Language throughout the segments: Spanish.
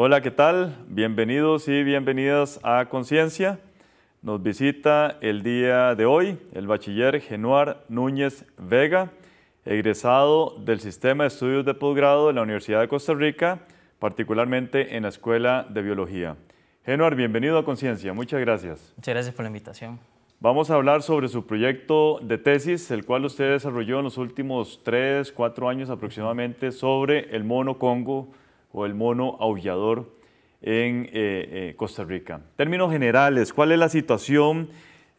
Hola, ¿qué tal? Bienvenidos y bienvenidas a Conciencia. Nos visita el día de hoy el bachiller Genuar Núñez Vega, egresado del Sistema de Estudios de Posgrado de la Universidad de Costa Rica, particularmente en la Escuela de Biología. Genuar, bienvenido a Conciencia, muchas gracias. Muchas gracias por la invitación. Vamos a hablar sobre su proyecto de tesis, el cual usted desarrolló en los últimos tres, cuatro años aproximadamente, sobre el mono Congo, o el mono aullador en eh, eh, Costa Rica. Términos generales, ¿cuál es la situación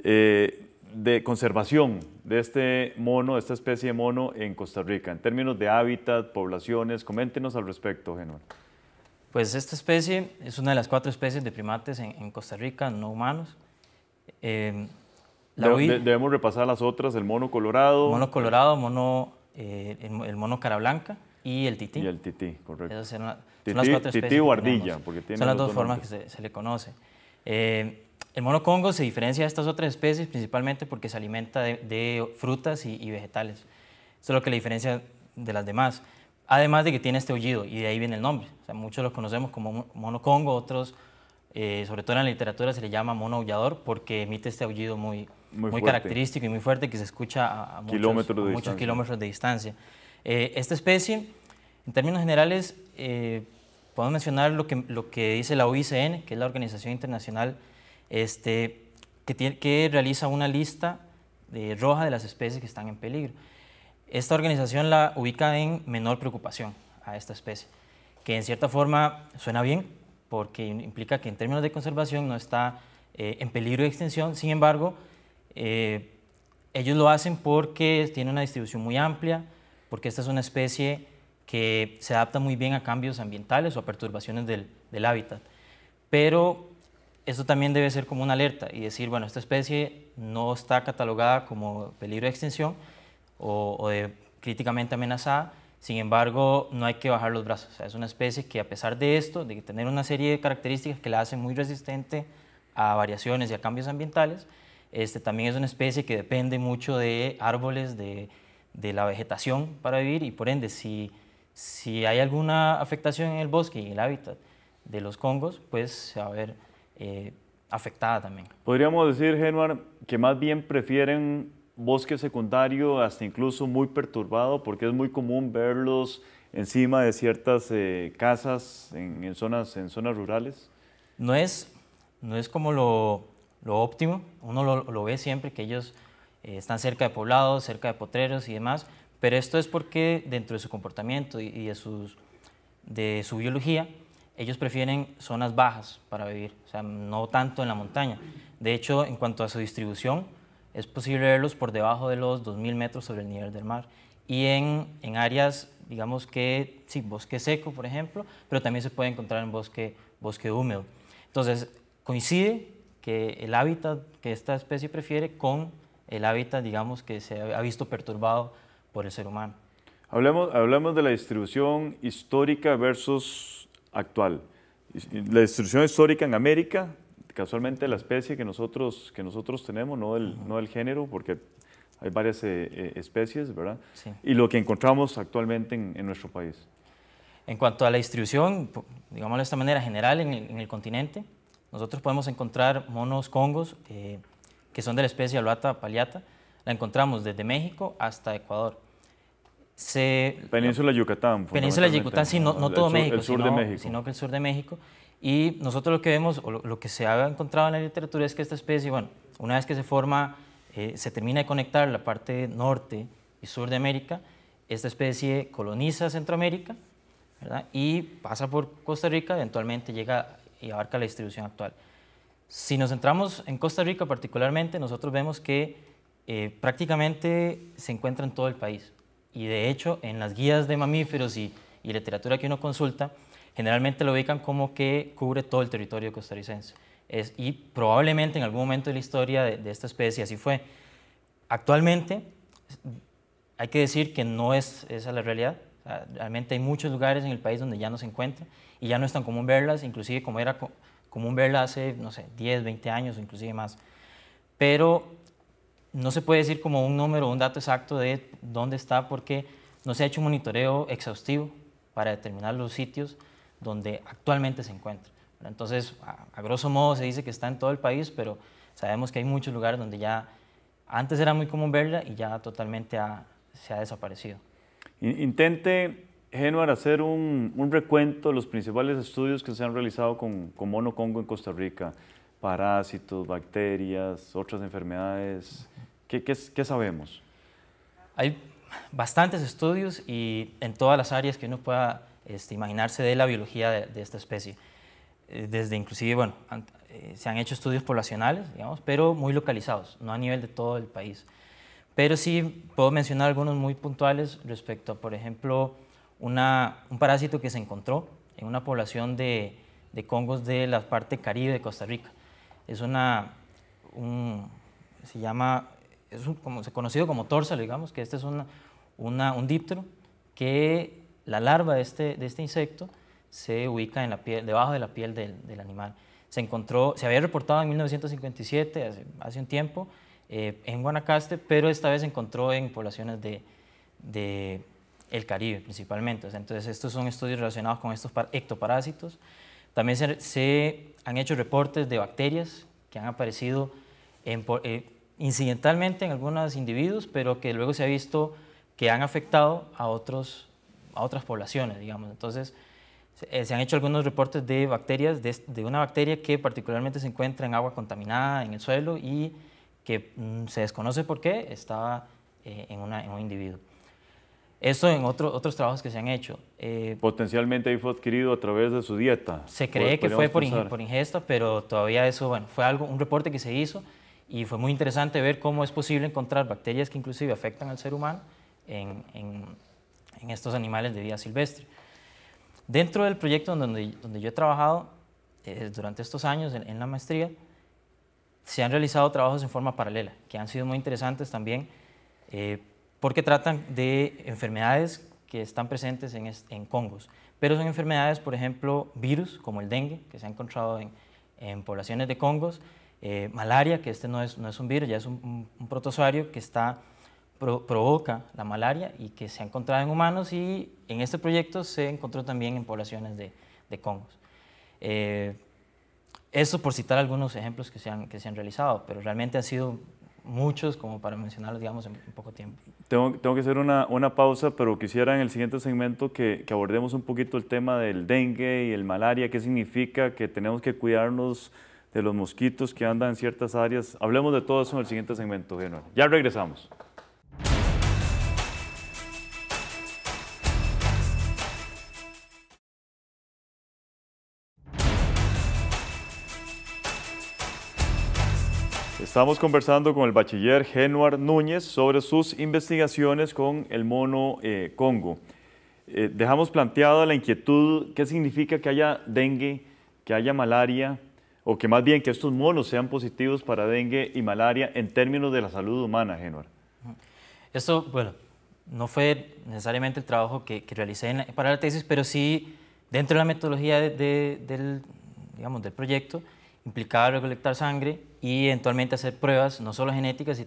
eh, de conservación de este mono, de esta especie de mono en Costa Rica? En términos de hábitat, poblaciones, coméntenos al respecto, Genoa. Pues esta especie es una de las cuatro especies de primates en, Costa Rica, no humanos. Em, debemos repasar las otras, el mono colorado. Mono colorado, mono, el, mono cara blanca y el tití. Y el tití, correcto. Esas son, las cuatro especies. Tití o ardilla, porque tiene Son las dos formas que se, le conoce. Eh, el mono congo se diferencia de estas otras especies principalmente porque se alimenta de, frutas y, vegetales. Eso es lo que le diferencia de las demás. Además de que tiene este aullido, y de ahí viene el nombre. muchos lo conocemos como mono congo, otros, eh, sobre todo en la literatura, se le llama mono aullador porque emite este aullido muy, muy, característico y muy fuerte que se escucha a muchos, kilómetros de distancia. Eh, esta especie, en términos generales, eh, podemos mencionar lo que, dice la OICN, que es la organización internacional este, que, realiza una lista de roja de las especies que están en peligro. Esta organización la ubica en menor preocupación a esta especie, que en cierta forma suena bien porque implica que en términos de conservación no está eh, en peligro de extinción, sin embargo, eh, ellos lo hacen porque tiene una distribución muy amplia, porque esta es una especie que se adapta muy bien a cambios ambientales o a perturbaciones del, hábitat. Pero esto también debe ser como una alerta y decir, bueno, esta especie no está catalogada como peligro de extinción o, de críticamente amenazada, sin embargo, no hay que bajar los brazos. es una especie que a pesar de esto, de tener una serie de características que la hacen muy resistente a variaciones y a cambios ambientales, este, también es una especie que depende mucho de árboles, de de la vegetación para vivir y por ende si, si hay alguna afectación en el bosque y el hábitat de los congos, pues se va a ver eh, afectada también. Podríamos decir, Genuar, que más bien prefieren bosque secundario hasta incluso muy perturbado porque es muy común verlos encima de ciertas eh, casas en, en, zonas, en zonas rurales. No es, no es como lo, lo óptimo, uno lo, lo ve siempre que ellos eh, están cerca de poblados, cerca de potreros y demás, pero esto es porque dentro de su comportamiento y, de, sus, de su biología, ellos prefieren zonas bajas para vivir, o sea, no tanto en la montaña. De hecho, en cuanto a su distribución, es posible verlos por debajo de los 2.000 metros sobre el nivel del mar y en, áreas, digamos que, sí, bosque seco, por ejemplo, pero también se puede encontrar en bosque, bosque húmedo. Entonces, coincide que el hábitat que esta especie prefiere con el hábitat, digamos, que se ha visto perturbado por el ser humano. Hablemos, de la distribución histórica versus actual. La distribución histórica en América, casualmente la especie que nosotros, que nosotros tenemos, no el, no el género, porque hay varias eh, eh, especies, ¿verdad? Y lo que encontramos actualmente en, nuestro país. En cuanto a la distribución, digamos de esta manera general, en el, continente, nosotros podemos encontrar monos congos eh, que son de la especie Aluata paliata, la encontramos desde México hasta Ecuador. península de Yucatán. Península de Yucatán, sí, no, todo México, sino, que el sur de México. Y nosotros lo que vemos, o lo, que se ha encontrado en la literatura es que esta especie, bueno, una vez que se forma, eh, se termina de conectar la parte norte y sur de América, esta especie coloniza Centroamérica ¿verdad? y pasa por Costa Rica, eventualmente llega y abarca la distribución actual. Si nos centramos en Costa Rica particularmente, nosotros vemos que eh, prácticamente se encuentra en todo el país. Y de hecho, en las guías de mamíferos y, literatura que uno consulta, generalmente lo ubican como que cubre todo el territorio costarricense. Es, y probablemente en algún momento de la historia de, esta especie así fue. Actualmente hay que decir que no es esa la realidad. realmente hay muchos lugares en el país donde ya no se encuentra y ya no es tan común verlas, inclusive como era común verla hace, no sé, 10, 20 años o inclusive más. Pero no se puede decir como un número, un dato exacto de dónde está porque no se ha hecho un monitoreo exhaustivo para determinar los sitios donde actualmente se encuentra. Entonces, a, grosso modo se dice que está en todo el país, pero sabemos que hay muchos lugares donde ya antes era muy común verla y ya totalmente se ha desaparecido. Intente Genuar, hacer un, recuento de los principales estudios que se han realizado con, monocongo en Costa Rica, parásitos, bacterias, otras enfermedades, ¿qué, sabemos? Hay bastantes estudios y en todas las áreas que uno pueda este, imaginarse de la biología de, esta especie. Eh, desde inclusive, bueno, eh, se han hecho estudios poblacionales, digamos, pero muy localizados, no a nivel de todo el país. Pero sí puedo mencionar algunos muy puntuales respecto a, por ejemplo, un parásito que se encontró en una población de, congos de la parte caribe de Costa Rica. Es una, un, se llama, es conocido como torsa digamos, que este es una, un díptero que la larva de este, de este insecto se ubica en la piel, debajo de la piel del, animal. Se encontró, se había reportado en 1957, hace, un tiempo, eh, en Guanacaste, pero esta vez se encontró en poblaciones de el Caribe principalmente. Entonces, estos son estudios relacionados con estos ectoparásitos. También se, han hecho reportes de bacterias que han aparecido en, eh, incidentalmente en algunos individuos, pero que luego se ha visto que han afectado a, otros, a otras poblaciones, digamos. Entonces, se eh, han hecho algunos reportes de bacterias, de, de, una bacteria que particularmente se encuentra en agua contaminada, en el suelo, y que mm, se desconoce por qué estaba eh, en un individuo. Eso en otro, otros trabajos que se han hecho. Eh, Potencialmente ahí fue adquirido a través de su dieta. Se cree que fue por, por, ingesta, pero todavía eso, bueno, fue algo, un reporte que se hizo y fue muy interesante ver cómo es posible encontrar bacterias que inclusive afectan al ser humano en, en, estos animales de vida silvestre. Dentro del proyecto donde, donde yo he trabajado eh, durante estos años en, la maestría, se han realizado trabajos en forma paralela, que han sido muy interesantes también. Eh, porque tratan de enfermedades que están presentes en, Congos, pero son enfermedades, por ejemplo, virus como el dengue, que se ha encontrado en, poblaciones de Congos, eh, malaria, que este no es, un virus, ya es un, protozoario que está, provoca la malaria y que se ha encontrado en humanos y en este proyecto se encontró también en poblaciones de, Congos. Eh, eso por citar algunos ejemplos que se, han, que se han realizado, pero realmente han sido muchos como para mencionarlos, digamos, en, poco tiempo. Tengo, que hacer una, una, pausa, pero quisiera en el siguiente segmento que, abordemos un poquito el tema del dengue y el malaria, qué significa que tenemos que cuidarnos de los mosquitos que andan en ciertas áreas. Hablemos de todo eso en el siguiente segmento, general Ya regresamos. Estamos conversando con el bachiller Genuar Núñez sobre sus investigaciones con el mono eh, Congo. Eh, dejamos planteada la inquietud, ¿qué significa que haya dengue, que haya malaria, o que más bien que estos monos sean positivos para dengue y malaria en términos de la salud humana, Genuar? Esto, bueno, no fue necesariamente el trabajo que, realicé para la tesis, pero sí dentro de la metodología del, del proyecto, implicaba recolectar sangre y eventualmente hacer pruebas, no solo genéticas,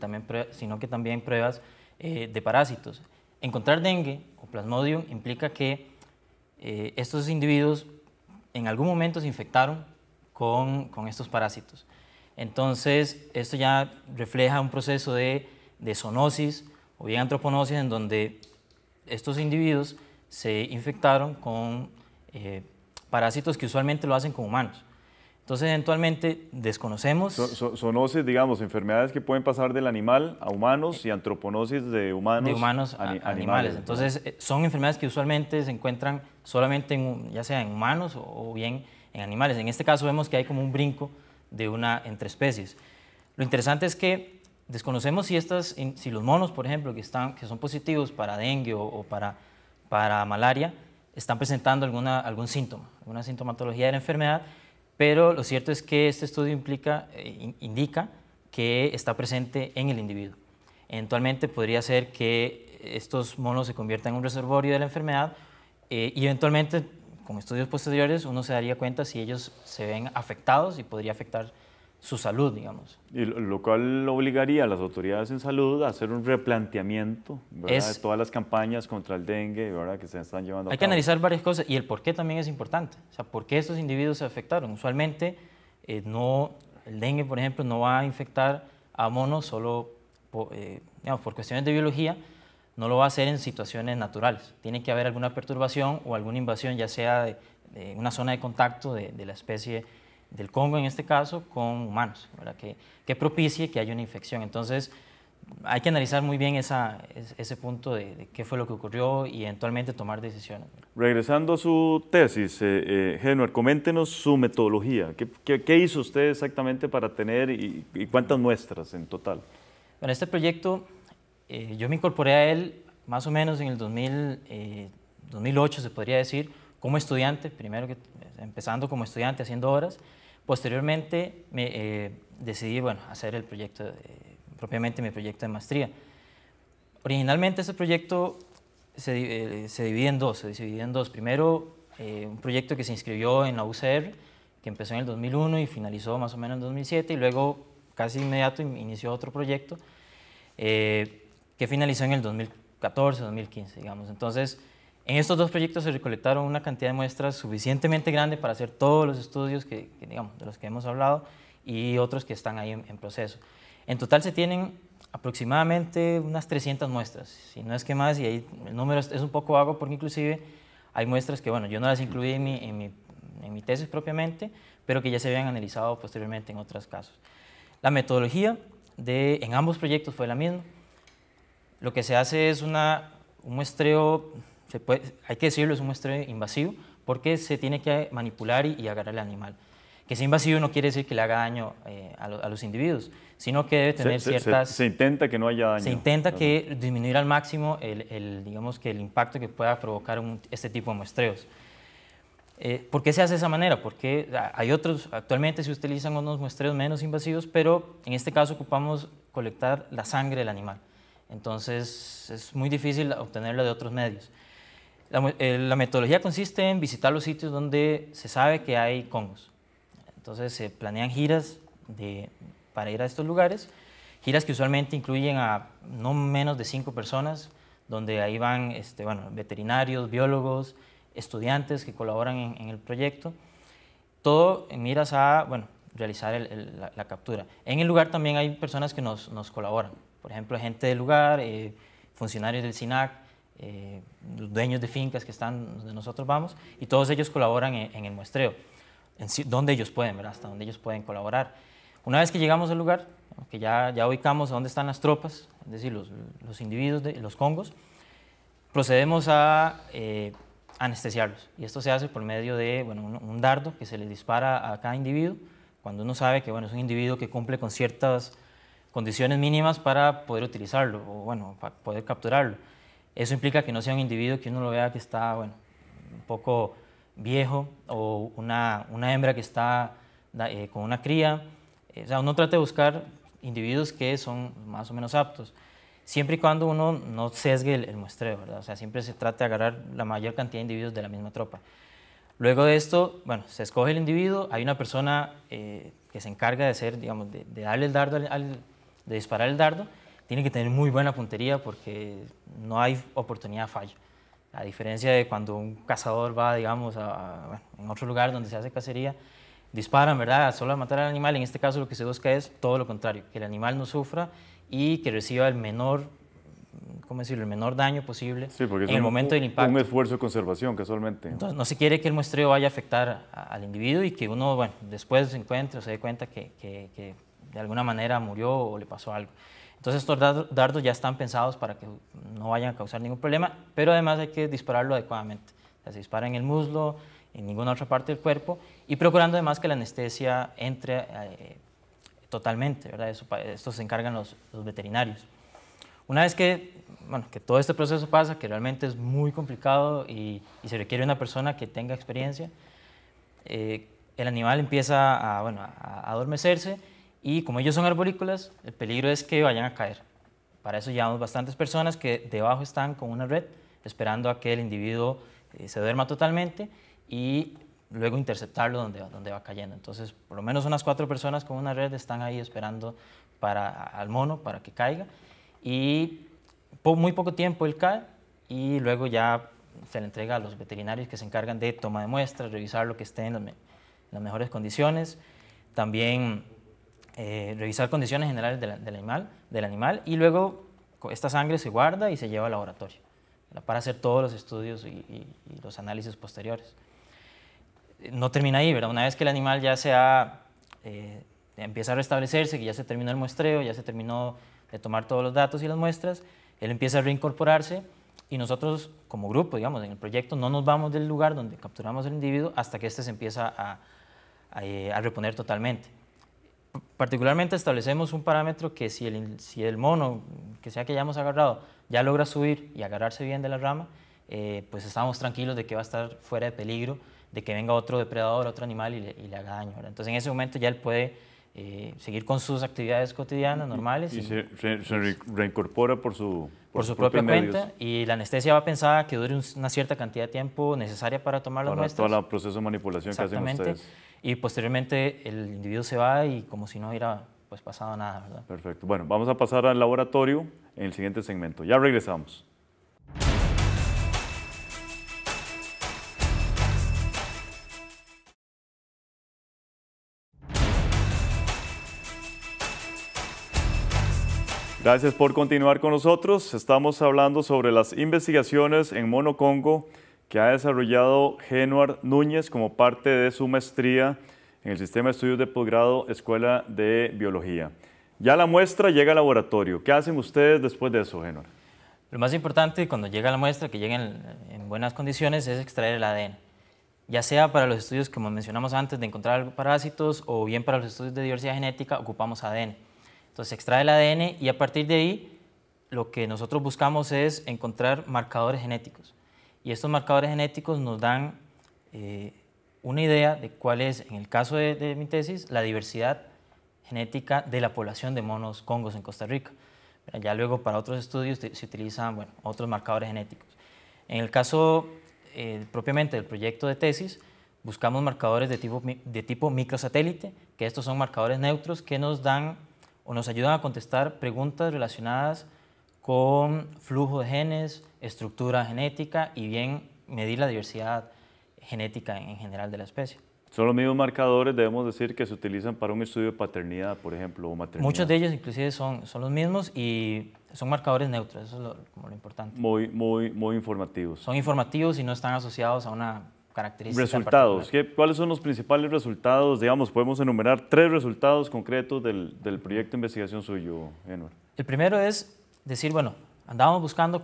sino que también pruebas eh, de parásitos. Encontrar dengue o plasmodium implica que eh, estos individuos en algún momento se infectaron con, estos parásitos. Entonces, esto ya refleja un proceso de, de zoonosis o bien antroponosis en donde estos individuos se infectaron con eh, parásitos que usualmente lo hacen con humanos. Entonces, eventualmente desconocemos. Son, digamos, enfermedades que pueden pasar del animal a humanos eh, y antroponosis de humanos, a, animales. Entonces, eh, son enfermedades que usualmente se encuentran solamente, ya sea en humanos o, bien en animales. En este caso, vemos que hay como un brinco de una entre especies. Lo interesante es que desconocemos si, estas, si los monos, por ejemplo, que, están, que son positivos para dengue o, para, para malaria, están presentando alguna, algún síntoma, alguna sintomatología de la enfermedad pero lo cierto es que este estudio eh, indica que está presente en el individuo. Eventualmente podría ser que estos monos se conviertan en un reservorio de la enfermedad eh, y eventualmente con estudios posteriores uno se daría cuenta si ellos se ven afectados y podría afectar su salud, digamos. Y lo cual obligaría a las autoridades en salud a hacer un replanteamiento de todas las campañas contra el dengue que se están llevando hay a cabo. Hay que analizar varias cosas y el por qué también es importante. O sea, ¿por qué estos individuos se afectaron? Usualmente eh, no, el dengue, por ejemplo, no va a infectar a monos solo eh, por, cuestiones de biología, no lo va a hacer en situaciones naturales. Tiene que haber alguna perturbación o alguna invasión, ya sea de, una zona de contacto de, de la especie del Congo en este caso, con humanos, que, que, propicie que haya una infección. Entonces, hay que analizar muy bien esa, ese punto de, qué fue lo que ocurrió y eventualmente tomar decisiones. Regresando a su tesis, eh, eh coméntenos su metodología. ¿Qué, ¿Qué, hizo usted exactamente para tener y, cuántas muestras en total? Bueno, este proyecto eh, yo me incorporé a él más o menos en el 2008, eh, se podría decir, como estudiante, primero que empezando como estudiante haciendo horas, posteriormente me, eh, decidí bueno, hacer el proyecto, propiamente mi proyecto de maestría. Originalmente ese proyecto se, eh, se divide en dos, se divide en dos. Primero, eh, un proyecto que se inscribió en la UCR, que empezó en el 2001 y finalizó más o menos en 2007, y luego casi inmediato inició otro proyecto que finalizó en el 2014, 2015, digamos. Entonces, en estos dos proyectos se recolectaron una cantidad de muestras suficientemente grande para hacer todos los estudios que, digamos, de los que hemos hablado y otros que están ahí en, proceso. En total se tienen aproximadamente unas 300 muestras, si no es que más, y ahí el número es, un poco vago porque inclusive hay muestras que, bueno, yo no las incluí en mi, en mi, tesis propiamente, pero que ya se habían analizado posteriormente en otros casos. La metodología de, en ambos proyectos fue la misma. Lo que se hace es una, un muestreo hay que decirlo, es un muestreo invasivo porque se tiene que manipular y, agarrar al animal. Que sea invasivo no quiere decir que le haga daño eh, a, los individuos, sino que debe tener ciertas... Se, intenta que no haya daño. Se intenta que disminuir al máximo el, digamos que el impacto que pueda provocar este tipo de muestreos. Eh, ¿Por qué se hace de esa manera? Porque ah, hay otros, actualmente se utilizan unos muestreos menos invasivos, pero en este caso ocupamos colectar la sangre del animal. Entonces es muy difícil obtenerla de otros medios. Eh, la, metodología consiste en visitar los sitios donde se sabe que hay congos. Entonces se planean giras para ir a estos lugares, giras que usualmente incluyen a no menos de cinco personas, donde ahí van este, veterinarios, biólogos, estudiantes que colaboran en, el proyecto. Todo en miras a realizar la, captura. En el lugar también hay personas que nos, colaboran, por ejemplo, gente del lugar, eh, funcionarios del SINAC, eh, los dueños de fincas que están donde nosotros vamos, y todos ellos colaboran en, el muestreo, donde ellos pueden, hasta donde ellos pueden colaborar. Una vez que llegamos al lugar, que ya, ya ubicamos dónde están las tropas, es decir, los, los individuos, de, los congos, procedemos a eh, anestesiarlos. Y esto se hace por medio de bueno, un, dardo que se le dispara a cada individuo, cuando uno sabe que bueno, es un individuo que cumple con ciertas condiciones mínimas para poder utilizarlo o bueno, para poder capturarlo. Eso implica que no sea un individuo que uno lo vea que está, bueno, un poco viejo o una, hembra que está eh, con una cría. O sea, uno trata de buscar individuos que son más o menos aptos, siempre y cuando uno no sesgue el, muestreo, ¿verdad? O sea, siempre se trata de agarrar la mayor cantidad de individuos de la misma tropa. Luego de esto, bueno, se escoge el individuo, hay una persona eh, que se encarga de hacer, digamos, de, darle el dardo, al, de disparar el dardo, tiene que tener muy buena puntería porque no hay oportunidad de fallo. A diferencia de cuando un cazador va, digamos, a, en otro lugar donde se hace cacería, disparan, ¿verdad? Solo a matar al animal. En este caso lo que se busca es todo lo contrario, que el animal no sufra y que reciba el menor, ¿cómo decirlo? El menor daño posible sí, en el momento del impacto. Un esfuerzo de conservación, casualmente. Entonces, no se quiere que el muestreo vaya a afectar al individuo y que uno, bueno, después se encuentre o se dé cuenta que, que de alguna manera murió o le pasó algo. Entonces estos dardos ya están pensados para que no vayan a causar ningún problema, pero además hay que dispararlo adecuadamente. se dispara en el muslo, en ninguna otra parte del cuerpo y procurando además que la anestesia entre eh, totalmente. ¿verdad? Eso, esto se encargan los, los, veterinarios. Una vez que, bueno, que todo este proceso pasa, que realmente es muy complicado y, se requiere una persona que tenga experiencia, eh, el animal empieza a, bueno, a adormecerse y como ellos son arborícolas, el peligro es que vayan a caer. Para eso llevamos bastantes personas que debajo están con una red esperando a que el individuo eh, se duerma totalmente y luego interceptarlo donde, donde va cayendo. Entonces, por lo menos unas cuatro personas con una red están ahí esperando para, al mono para que caiga. Y muy poco tiempo él cae y luego ya se le entrega a los veterinarios que se encargan de toma de muestras, revisar lo que esté en las mejores condiciones. También eh, revisar condiciones generales del, animal, del animal y luego esta sangre se guarda y se lleva al laboratorio para hacer todos los estudios y, los análisis posteriores. No termina ahí, ¿verdad? Una vez que el animal ya se ha, eh, empieza a restablecerse, que ya se terminó el muestreo, ya se terminó de tomar todos los datos y las muestras, él empieza a reincorporarse y nosotros como grupo, digamos, en el proyecto no nos vamos del lugar donde capturamos el individuo hasta que éste se empieza a eh, reponer totalmente particularmente establecemos un parámetro que si el, mono, que sea que hayamos agarrado, ya logra subir y agarrarse bien de la rama, eh, pues estamos tranquilos de que va a estar fuera de peligro, de que venga otro depredador, otro animal y le, haga daño. Entonces en ese momento ya él puede eh, seguir con sus actividades cotidianas normales. Y, se, pues reincorpora por su, por, su propia cuenta. Y la anestesia va pensada que dure una cierta cantidad de tiempo necesaria para tomar las para Todo el proceso de manipulación que hacen ustedes. Y posteriormente el individuo se va y como si no hubiera pues, pasado nada. Perfecto. Bueno, vamos a pasar al laboratorio en el siguiente segmento. Ya regresamos. Gracias por continuar con nosotros. Estamos hablando sobre las investigaciones en Monocongo que ha desarrollado Genuar Núñez como parte de su maestría en el Sistema de Estudios de Posgrado Escuela de Biología. Ya la muestra llega al laboratorio. ¿Qué hacen ustedes después de eso, Genuar? Lo más importante cuando llega la muestra, que llegue en buenas condiciones, es extraer el ADN. Ya sea para los estudios, como mencionamos antes, de encontrar parásitos o bien para los estudios de diversidad genética, ocupamos ADN. Entonces se extrae el ADN y a partir de ahí lo que nosotros buscamos es encontrar marcadores genéticos. Y estos marcadores genéticos nos dan eh, una idea de cuál es, en el caso de, mi tesis, la diversidad genética de la población de monos congos en Costa Rica. Ya luego para otros estudios se utilizan otros marcadores genéticos. En el caso eh, propiamente del proyecto de tesis, buscamos marcadores de tipo, de tipo microsatélite, que estos son marcadores neutros que nos dan o nos ayudan a contestar preguntas relacionadas con flujo de genes, estructura genética y bien medir la diversidad genética en general de la especie. Son los mismos marcadores, debemos decir, que se utilizan para un estudio de paternidad, por ejemplo, o maternidad. Muchos de ellos inclusive son, son los mismos y son marcadores neutros, eso es lo, lo importante. Muy, muy, muy informativos. Son informativos y no están asociados a una Resultados. ¿Cuáles son los principales resultados? Digamos, podemos enumerar tres resultados concretos del, proyecto de investigación suyo, Enor. El primero es decir, bueno, andábamos buscando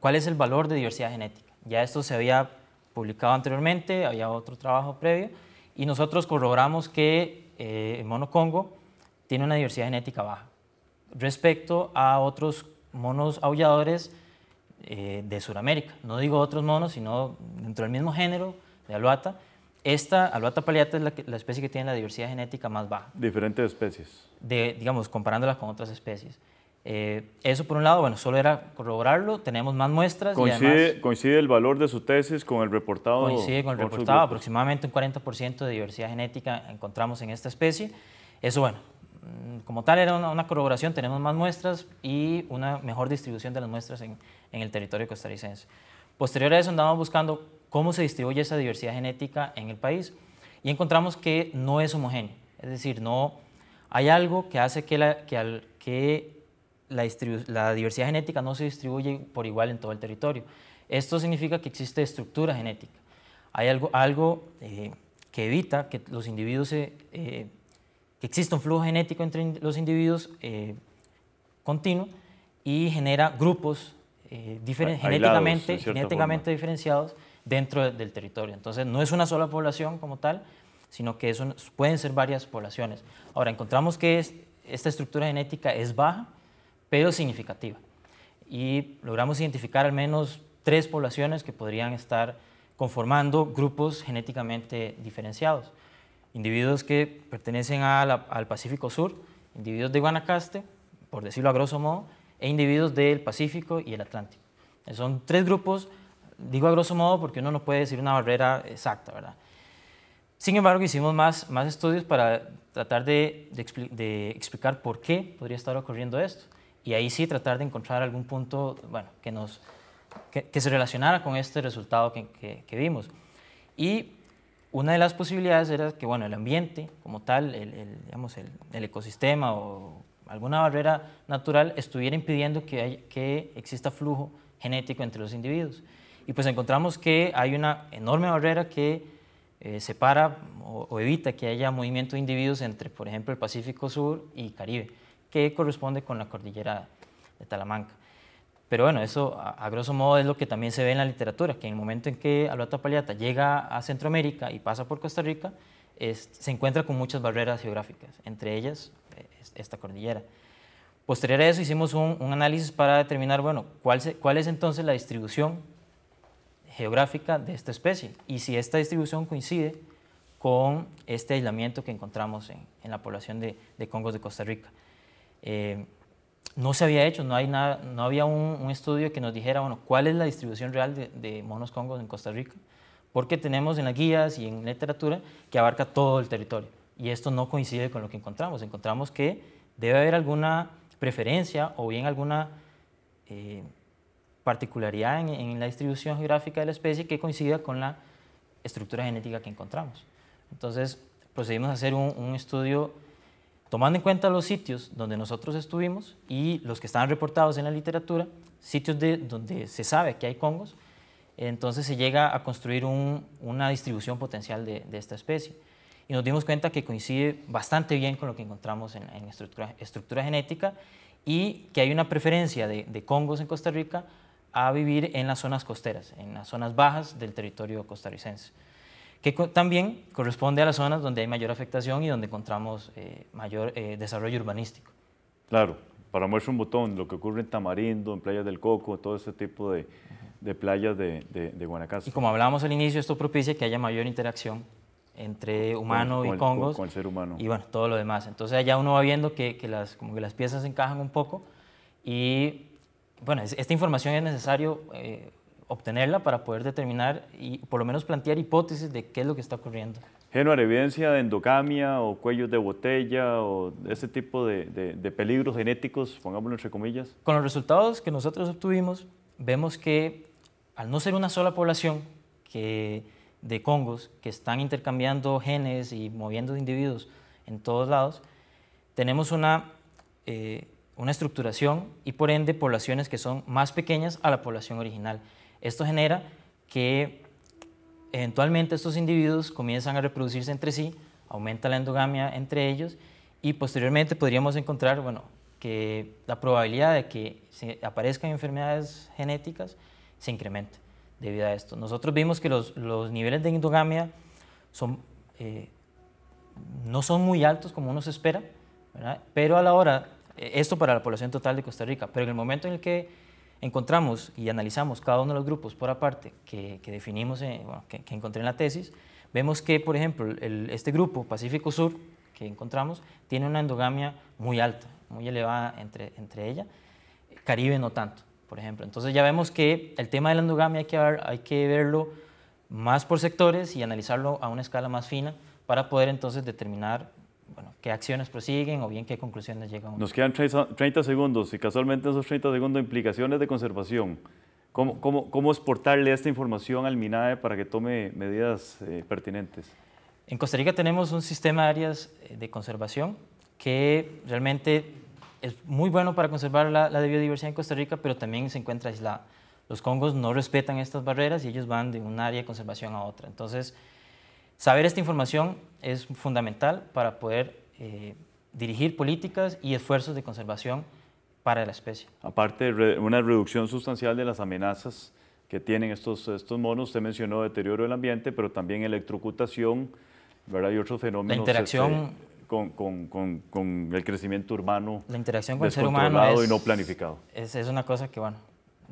cuál es el valor de diversidad genética. Ya esto se había publicado anteriormente, había otro trabajo previo, y nosotros corroboramos que eh, el mono Congo tiene una diversidad genética baja respecto a otros monos aulladores eh, de Sudamérica. No digo otros monos, sino dentro del mismo género de aluata. Esta aluata paliata es la, especie que tiene la diversidad genética más baja. Diferentes especies. De, digamos, comparándolas con otras especies. Eh, eso por un lado, bueno, solo era corroborarlo, tenemos más muestras. Coincide, coincide el valor de su tesis con el reportado. Coincide con el reportado, aproximadamente un 40% de diversidad genética encontramos en esta especie. Eso, bueno, Mm, como tal era una, corroboración, tenemos más muestras y una mejor distribución de las muestras en, el territorio costarricense. Posterior a eso andamos buscando cómo se distribuye esa diversidad genética en el país y encontramos que no es homogéneo, es decir, no hay algo que hace que la, al, que la, diversidad genética no se distribuya por igual en todo el territorio. Esto significa que existe estructura genética. Hay algo, algo eh, que evita que los individuos se, eh, que existe un flujo genético entre los individuos eh, continuo y genera grupos eh, genéticamente, genéticamente diferenciados dentro del territorio. Entonces no es una sola población como tal, sino que pueden ser varias poblaciones. Ahora, encontramos que esta estructura genética es baja, pero significativa. Y logramos identificar al menos tres poblaciones que podrían estar conformando grupos genéticamente diferenciados individuos que pertenecen al Pacífico Sur, individuos de Guanacaste, por decirlo a grosso modo, e individuos del Pacífico y el Atlántico. Son tres grupos, digo a grosso modo porque uno no puede decir una barrera exacta, ¿verdad? Sin embargo, hicimos más, más estudios para tratar de, explicar por qué podría estar ocurriendo esto. Y ahí sí tratar de encontrar algún punto bueno, que, nos, que, se relacionara con este resultado que, que, que vimos. Y una de las posibilidades era que bueno, el ambiente como tal, el, digamos, el, ecosistema o alguna barrera natural estuviera impidiendo que, que exista flujo genético entre los individuos. Y pues encontramos que hay una enorme barrera que eh, separa o, evita que haya movimiento de individuos entre, por ejemplo, el Pacífico Sur y Caribe, que corresponde con la cordillera de Talamanca. Pero bueno, eso a, grosso modo es lo que también se ve en la literatura, que en el momento en que alota Paliata llega a Centroamérica y pasa por Costa Rica, se encuentra con muchas barreras geográficas, entre ellas eh, esta cordillera. Posterior a eso hicimos un, análisis para determinar, bueno, cuál, es entonces la distribución geográfica de esta especie y si esta distribución coincide con este aislamiento que encontramos en, la población de, Congos de Costa Rica. Eh, no se había hecho, no, hay nada, no había un, estudio que nos dijera, bueno, cuál es la distribución real de, monos congos en Costa Rica, porque tenemos en las guías y en literatura que abarca todo el territorio. Y esto no coincide con lo que encontramos. Encontramos que debe haber alguna preferencia o bien alguna eh, particularidad en, la distribución geográfica de la especie que coincida con la estructura genética que encontramos. Entonces, procedimos a hacer un estudio Tomando en cuenta los sitios donde nosotros estuvimos y los que están reportados en la literatura, sitios donde se sabe que hay congos, entonces se llega a construir una distribución potencial de, esta especie. Y nos dimos cuenta que coincide bastante bien con lo que encontramos en, estructura, genética y que hay una preferencia de congos en Costa Rica a vivir en las zonas costeras, en las zonas bajas del territorio costarricense que también corresponde a las zonas donde hay mayor afectación y donde encontramos eh, mayor eh, desarrollo urbanístico. Claro, para muestra un botón, lo que ocurre en Tamarindo, en Playa del Coco, todo ese tipo de, playas de, de, Guanacaste. Y como hablábamos al inicio, esto propicia que haya mayor interacción entre humano y con congos. con, el ser humano. Y bueno, todo lo demás. Entonces allá uno va viendo que, las, como que las piezas encajan un poco y bueno, esta información es necesario eh, obtenerla para poder determinar y por lo menos plantear hipótesis de qué es lo que está ocurriendo. Genuar, evidencia de endogamia o cuellos de botella o ese tipo de, peligros genéticos, pongámoslo entre comillas. Con los resultados que nosotros obtuvimos, vemos que al no ser una sola población que, de congos que están intercambiando genes y moviendo individuos en todos lados, tenemos una, eh, una estructuración y por ende poblaciones que son más pequeñas a la población original. Esto genera que eventualmente estos individuos comienzan a reproducirse entre sí, aumenta la endogamia entre ellos y posteriormente podríamos encontrar, bueno, que la probabilidad de que aparezcan enfermedades genéticas se incrementa debido a esto. Nosotros vimos que los, los niveles de endogamia son, eh, no son muy altos como uno se espera, pero a la hora, eh, esto para la población total de Costa Rica, pero en el momento en el que encontramos y analizamos cada uno de los grupos por aparte que, definimos, eh, que, encontré en la tesis, vemos que, por ejemplo, este grupo Pacífico Sur que encontramos tiene una endogamia muy alta, muy elevada entre, entre ella, Caribe no tanto, por ejemplo. Entonces ya vemos que el tema de la endogamia que, hay que verlo más por sectores y analizarlo a una escala más fina para poder entonces determinar bueno, qué acciones prosiguen o bien qué conclusiones llegan. Nos quedan 30 segundos y casualmente esos 30 segundos implicaciones de conservación. ¿Cómo, cómo, cómo exportarle esta información al MINAE para que tome medidas eh, pertinentes? En Costa Rica tenemos un sistema de áreas eh, de conservación que realmente es muy bueno para conservar la, la biodiversidad en Costa Rica, pero también se encuentra aislada. Los congos no respetan estas barreras y ellos van de un área de conservación a otra. Entonces, Saber esta información es fundamental para poder eh, dirigir políticas y esfuerzos de conservación para la especie. Aparte, de una reducción sustancial de las amenazas que tienen estos, estos monos, usted mencionó deterioro del ambiente, pero también electrocutación ¿verdad? y otros fenómenos. La este, interacción con, con, con, el crecimiento urbano. La interacción con el ser humano. Es, y no planificado. Es, una cosa que, bueno,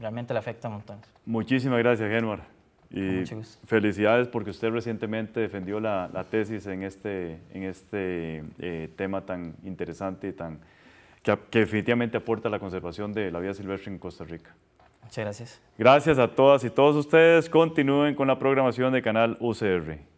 realmente le afecta a montones. Muchísimas gracias, Genuar. Y felicidades porque usted recientemente defendió la, la tesis en este, en este eh, tema tan interesante y tan, que, que, definitivamente aporta a la conservación de la vida silvestre en Costa Rica. Muchas gracias. Gracias a todas y todos ustedes. Continúen con la programación de Canal UCR.